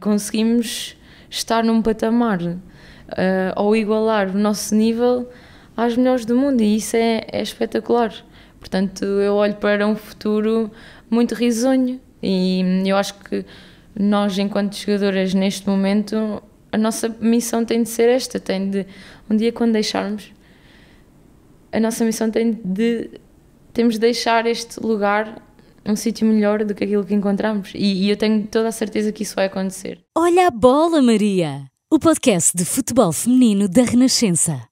Conseguimos estar num patamar uh, ou igualar o nosso nível às melhores do mundo e isso é, é espetacular. Portanto, eu olho para um futuro muito risonho e eu acho que nós, enquanto jogadoras, neste momento, a nossa missão tem de ser esta: tem de, um dia, quando deixarmos, a nossa missão tem de. Temos de deixar este lugar um sítio melhor do que aquilo que encontramos. E, e eu tenho toda a certeza que isso vai acontecer. Olha a bola, Maria! O podcast de futebol feminino da Renascença.